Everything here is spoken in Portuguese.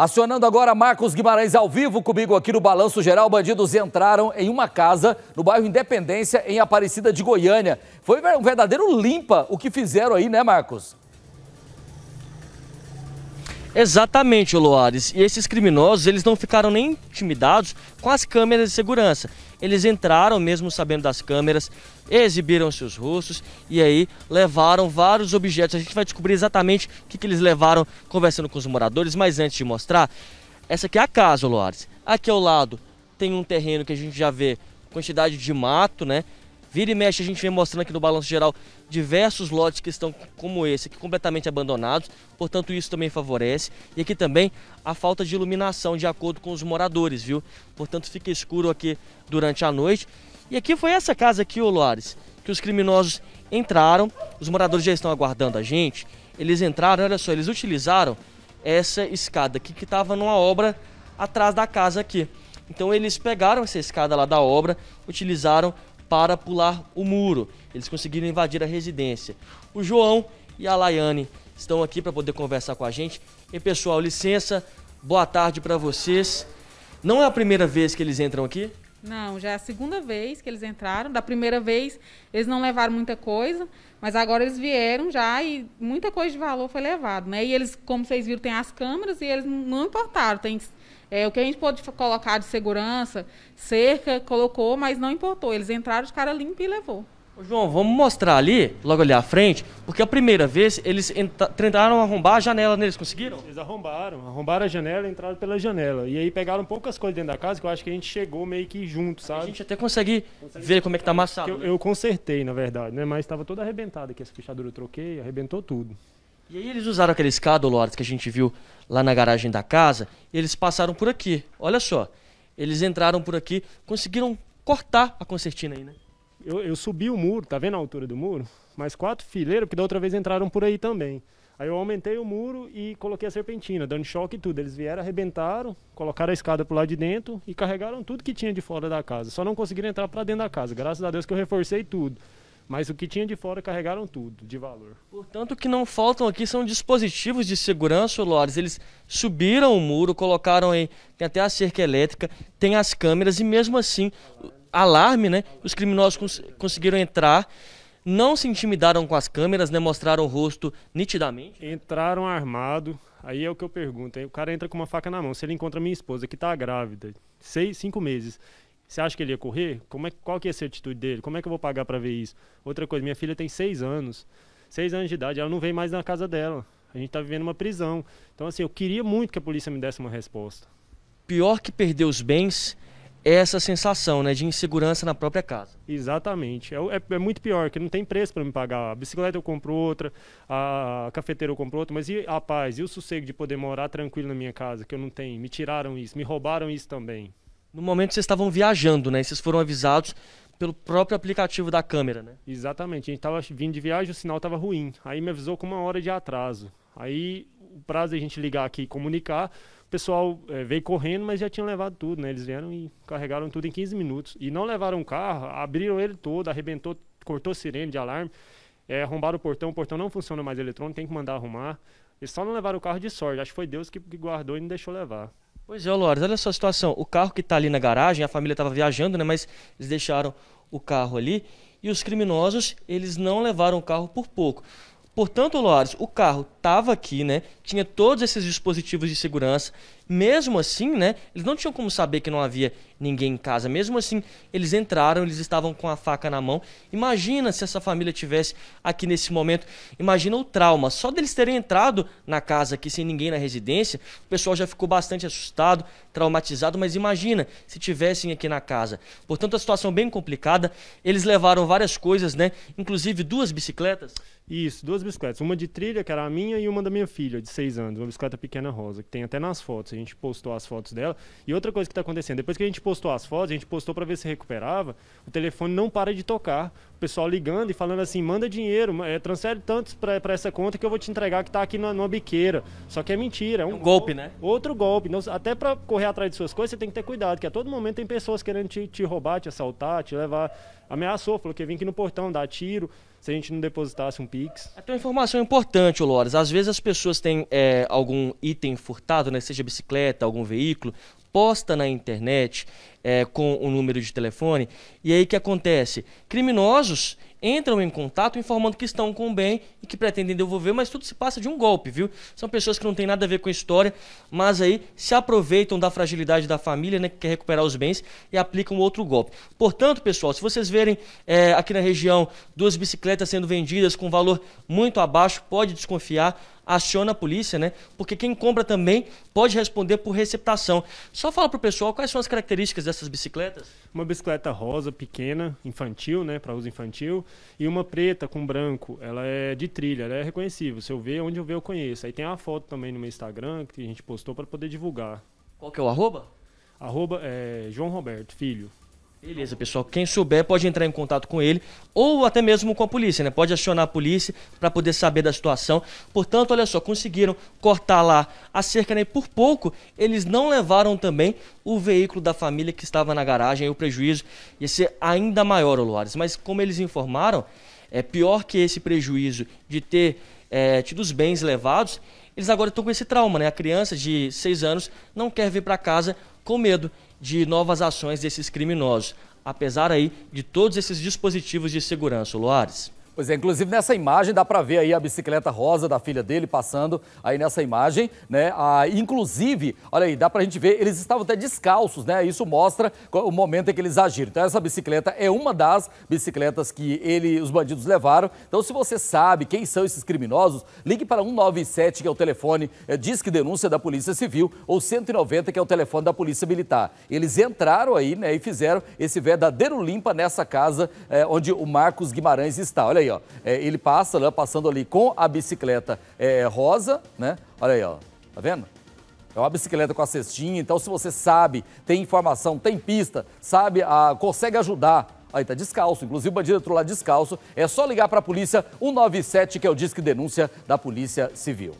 Acionando agora Marcos Guimarães ao vivo comigo aqui no Balanço Geral, bandidos entraram em uma casa no bairro Independência, em Aparecida de Goiânia. Foi um verdadeiro limpa o que fizeram aí, né, Marcos? Exatamente, Loares. E esses criminosos, eles não ficaram nem intimidados com as câmeras de segurança. Eles entraram mesmo sabendo das câmeras, exibiram seus rostos e aí levaram vários objetos. A gente vai descobrir exatamente o que, que eles levaram conversando com os moradores, mas antes de mostrar, essa aqui é a casa, Loares. Aqui ao lado tem um terreno que a gente já vê quantidade de mato, né? Vira e mexe, a gente vem mostrando aqui no Balanço Geral diversos lotes que estão como esse, aqui completamente abandonados, portanto isso também favorece. E aqui também a falta de iluminação, de acordo com os moradores, viu? Portanto fica escuro aqui durante a noite. E aqui foi essa casa aqui, ô Loares, que os criminosos entraram, os moradores já estão aguardando a gente. Eles entraram, olha só, eles utilizaram essa escada aqui que estava numa obra atrás da casa aqui. Então eles pegaram essa escada lá da obra, utilizaram para pular o muro. Eles conseguiram invadir a residência. O João e a Laiane estão aqui para poder conversar com a gente. E pessoal, licença, boa tarde para vocês. Não é a primeira vez que eles entram aqui? Não, já é a segunda vez que eles entraram. Da primeira vez, eles não levaram muita coisa, mas agora eles vieram já e muita coisa de valor foi levado, né? E eles, como vocês viram, tem as câmeras e eles não importaram. Tem é, o que a gente pôde colocar de segurança, cerca, colocou, mas não importou. Eles entraram de cara limpa e levou. Ô, João, vamos mostrar ali, logo ali à frente, porque a primeira vez eles tentaram arrombar a janela neles, conseguiram? Eles arrombaram, arrombaram a janela e entraram pela janela. E aí pegaram poucas coisas dentro da casa que eu acho que a gente chegou meio que junto, sabe? A gente até consegue, consegue ver como é que tá amassado. Eu, né? eu consertei, na verdade, né? Mas estava toda arrebentada aqui, essa fechadura eu troquei, arrebentou tudo. E aí eles usaram aquele escada, Lords, que a gente viu lá na garagem da casa, e eles passaram por aqui. Olha só. Eles entraram por aqui, conseguiram cortar a concertina aí, né? Eu, eu subi o muro, tá vendo a altura do muro? Mais quatro fileiros, porque da outra vez entraram por aí também. Aí eu aumentei o muro e coloquei a serpentina, dando choque e tudo. Eles vieram, arrebentaram, colocaram a escada pro lado de dentro e carregaram tudo que tinha de fora da casa. Só não conseguiram entrar para dentro da casa. Graças a Deus que eu reforcei tudo. Mas o que tinha de fora carregaram tudo, de valor. Portanto, o que não faltam aqui são dispositivos de segurança, Lores. Eles subiram o muro, colocaram aí, tem até a cerca elétrica, tem as câmeras e mesmo assim, alarme, né? Os criminosos cons conseguiram entrar não se intimidaram com as câmeras, né? Mostraram o rosto nitidamente. Entraram armado. Aí é o que eu pergunto. Hein? O cara entra com uma faca na mão. Se ele encontra minha esposa, que está grávida, seis, cinco meses, você acha que ele ia correr? Como é, qual que ia ser a atitude dele? Como é que eu vou pagar para ver isso? Outra coisa, minha filha tem seis anos. Seis anos de idade, ela não vem mais na casa dela. A gente está vivendo uma prisão. Então, assim, eu queria muito que a polícia me desse uma resposta. Pior que perder os bens é essa sensação né, de insegurança na própria casa. Exatamente. É, é, é muito pior, que não tem preço para me pagar. A bicicleta eu compro outra, a cafeteira eu compro outra, mas e a paz, e o sossego de poder morar tranquilo na minha casa, que eu não tenho? Me tiraram isso, me roubaram isso também no momento vocês estavam viajando, né? E vocês foram avisados pelo próprio aplicativo da câmera, né? Exatamente. A gente estava vindo de viagem, o sinal estava ruim. Aí me avisou com uma hora de atraso. Aí o prazo de a gente ligar aqui e comunicar, o pessoal é, veio correndo, mas já tinham levado tudo, né? Eles vieram e carregaram tudo em 15 minutos. E não levaram o carro, abriram ele todo, arrebentou, cortou sirene de alarme, é, arrombaram o portão, o portão não funciona mais eletrônico, tem que mandar arrumar. Eles só não levaram o carro de sorte, acho que foi Deus que, que guardou e não deixou levar. Pois é, Lores, olha só a situação. O carro que está ali na garagem, a família estava viajando, né? Mas eles deixaram o carro ali. E os criminosos, eles não levaram o carro por pouco. Portanto, Lores, o carro estava aqui, né? Tinha todos esses dispositivos de segurança. Mesmo assim, né? Eles não tinham como saber que não havia ninguém em casa. Mesmo assim, eles entraram, eles estavam com a faca na mão. Imagina se essa família tivesse aqui nesse momento. Imagina o trauma. Só deles terem entrado na casa aqui sem ninguém na residência, o pessoal já ficou bastante assustado, traumatizado, mas imagina se tivessem aqui na casa. Portanto, a situação é bem complicada. Eles levaram várias coisas, né? Inclusive duas bicicletas. Isso, duas bicicletas. Uma de trilha, que era a minha, e uma da minha filha, de seis anos. Uma bicicleta pequena rosa, que tem até nas fotos gente postou as fotos dela. E outra coisa que está acontecendo, depois que a gente postou as fotos, a gente postou para ver se recuperava, o telefone não para de tocar. O pessoal ligando e falando assim: manda dinheiro, é, transfere tantos para essa conta que eu vou te entregar que está aqui numa, numa, biqueira. Só que é mentira. É, é um, um golpe, né? Outro golpe. Então, até para correr atrás de suas coisas, você tem que ter cuidado, que a é todo momento tem pessoas querendo te, te roubar, te assaltar, te levar ameaçou, falou que ia vir aqui no portão dar tiro se a gente não depositasse um Pix. Até uma informação é importante, Lores. Às vezes as pessoas têm é, algum item furtado, né? seja bicicleta, algum veículo, posta na internet é, com o um número de telefone. E aí o que acontece? Criminosos entram em contato informando que estão com o bem e que pretendem devolver, mas tudo se passa de um golpe, viu? São pessoas que não têm nada a ver com a história, mas aí se aproveitam da fragilidade da família, né, que quer recuperar os bens e aplicam outro golpe. Portanto, pessoal, se vocês verem é, aqui na região duas bicicletas sendo vendidas com valor muito abaixo, pode desconfiar aciona a polícia, né? Porque quem compra também pode responder por receptação. Só fala pro pessoal quais são as características dessas bicicletas. Uma bicicleta rosa pequena, infantil, né, para uso infantil, e uma preta com branco, ela é de trilha, ela é reconhecível. Se eu ver, onde eu ver, eu conheço. Aí tem a foto também no meu Instagram que a gente postou para poder divulgar. Qual que é o arroba? Arroba é João Roberto Filho. Beleza, pessoal. Quem souber pode entrar em contato com ele ou até mesmo com a polícia, né? Pode acionar a polícia para poder saber da situação. Portanto, olha só, conseguiram cortar lá a cerca, né? Por pouco, eles não levaram também o veículo da família que estava na garagem. E o prejuízo ia ser ainda maior, Luares. Mas como eles informaram, é pior que esse prejuízo de ter é, tido os bens levados, eles agora estão com esse trauma, né? A criança de 6 anos não quer vir para casa com medo de novas ações desses criminosos, apesar aí de todos esses dispositivos de segurança, Luares. Pois é, inclusive nessa imagem dá para ver aí a bicicleta rosa da filha dele passando aí nessa imagem, né? Ah, inclusive, olha aí, dá para a gente ver, eles estavam até descalços, né? Isso mostra o momento em que eles agiram. Então essa bicicleta é uma das bicicletas que ele, os bandidos levaram. Então se você sabe quem são esses criminosos, ligue para 197, que é o telefone é, que Denúncia da Polícia Civil, ou 190, que é o telefone da Polícia Militar. Eles entraram aí, né, e fizeram esse verdadeiro limpa nessa casa é, onde o Marcos Guimarães está. Olha aí, ó. É, ele passa, lá, né, passando ali com a bicicleta é, é, rosa, né? Olha aí, ó. Tá vendo? É uma bicicleta com a cestinha, então se você sabe, tem informação, tem pista, sabe, a, consegue ajudar Aí tá descalço, inclusive o bandido entrou lá descalço. É só ligar para a polícia 197, que é o Disque Denúncia da Polícia Civil.